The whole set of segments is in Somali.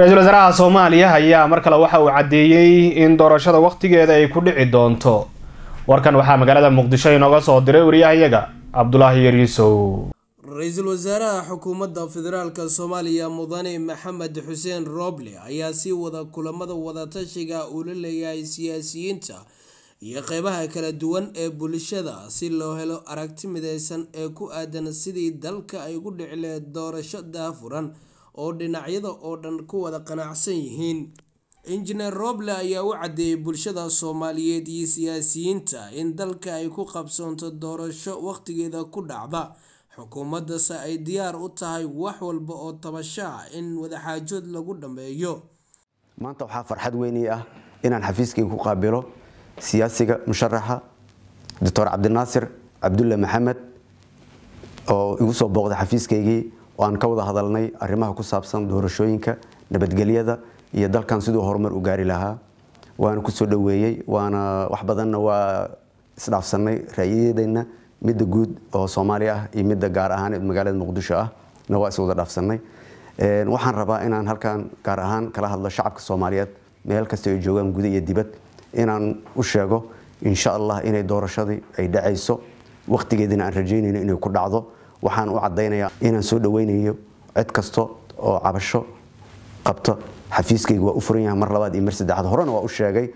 ra-iisul wasaaraha soomaaliya ayaa mar kale waxa uu caddeeyey in doorashada waqtigeeda ay ku dhici doonto warkan waxaa magaalada muqdisho inooga soo diray wariyahayaga cabdulaahi yariisow ra-iisul wasaaraha xukuumadda federaalka soomaaliya mudane maxamed xuseen rooble ayaa sii wada kulamada wadatashiga uu la leeyahay siyaasiyiinta iyo qeybaha kala duwan ee bulshada si loo helo aragti mideysan ee ku aadan sidii dalka ay ugu dhici laheyd doorasho daafuran oo dhinacyada oo dhan ku wada qanacsan yihiin injineer roble ayaa u caddeeyey bulshada soomaaliyeed iyo siyaasiyiinta in dalka ay ku qabsoonto doorasho waqtigeeda ku dhacda xukuumaddase ay diyaar u tahay wax walba oo tabashaa ah in wadaxaajood lagu dhammeeyo maanta waxaa farxad weynii ah inaan xafiiskayga ku qaabilo siyaasiga musharaxa doctor cabdinaasir cabdulle maxamed oo igu soo booqday xafiiskaygii oo aan ka wada hadalnay arrimaha ku saabsan doorashooyinka nabadgelyada iyo dalkan siduu horumar u gaari lahaa waana kusoo dhaweeyey waana wax badanna waa isdhaafsanay raayadeena midda guud oo soomaaliya ah iyo midda gaar ahaan magaalada muqdisho ah na waa iswada dhaafsanay waxaan rabaa inaan halkan gaar ahaan kala hadlo shacabka soomaaliyeed meel kasta ay joogaan guda iyo dibad inaan u sheego insha allah inay doorashadii ay dhacayso waqtigeedina aan rajaynayno inay ku dhacdo waxaan u cadaynayaa inaan soo dhaweynayo cid kasta oo cabasho qabta xafiiskayga waa u furan yahay mar labaad iyo mar saddexaad horena waa u sheegay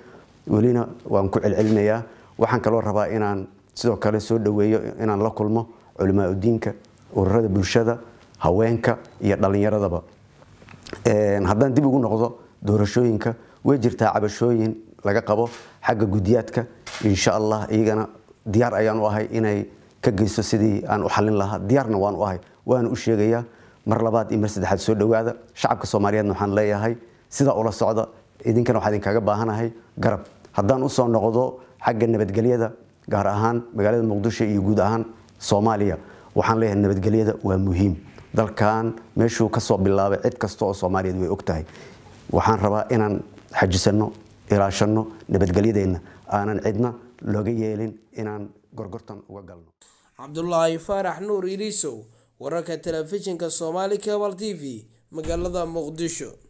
welina waan ku celcelinayaa waxaan kaloo rabaa inaan sidoo kale soo dhaweeyo inaan la kulmo culimaauddiinka ururada bulshada haweenka iyo dhallinyaradaba haddaan dib ugu noqdo doorashooyinka way jirtaa cabashooyin laga qabo xagga gudyaadka insha allah iyagana diyaar ayaan u ahay inay ka geyso sidii aan u xalin lahaa diyaarna waan u ahay waan u sheegayaa mar labaad iyo mar saddexaad soo dhowaada shacabka soomaaliyeedna waxaan leeyahay sidaa ula socda idinkana waxaan idinkaaga baahanahay garab haddaan usoo noqdo xagga nabadgelyada gaar ahaan magaalada muqdisho iyo guud ahaan soomaaliya waxaan leeyahay nabadgelyada waa muhiim dalkan meeshuu kasoo bilaabay cid kasta oo soomaaliyeed way ogtahay waxaan rabaa inaan xajisano ilaashanno nabadgelyadeenna aanan cidna looga yeelin inaan gorgortan uga galno cabdulaahi faarax nuur iliisow wararka telefishinka soomaali kabal t v magaalada muqdisho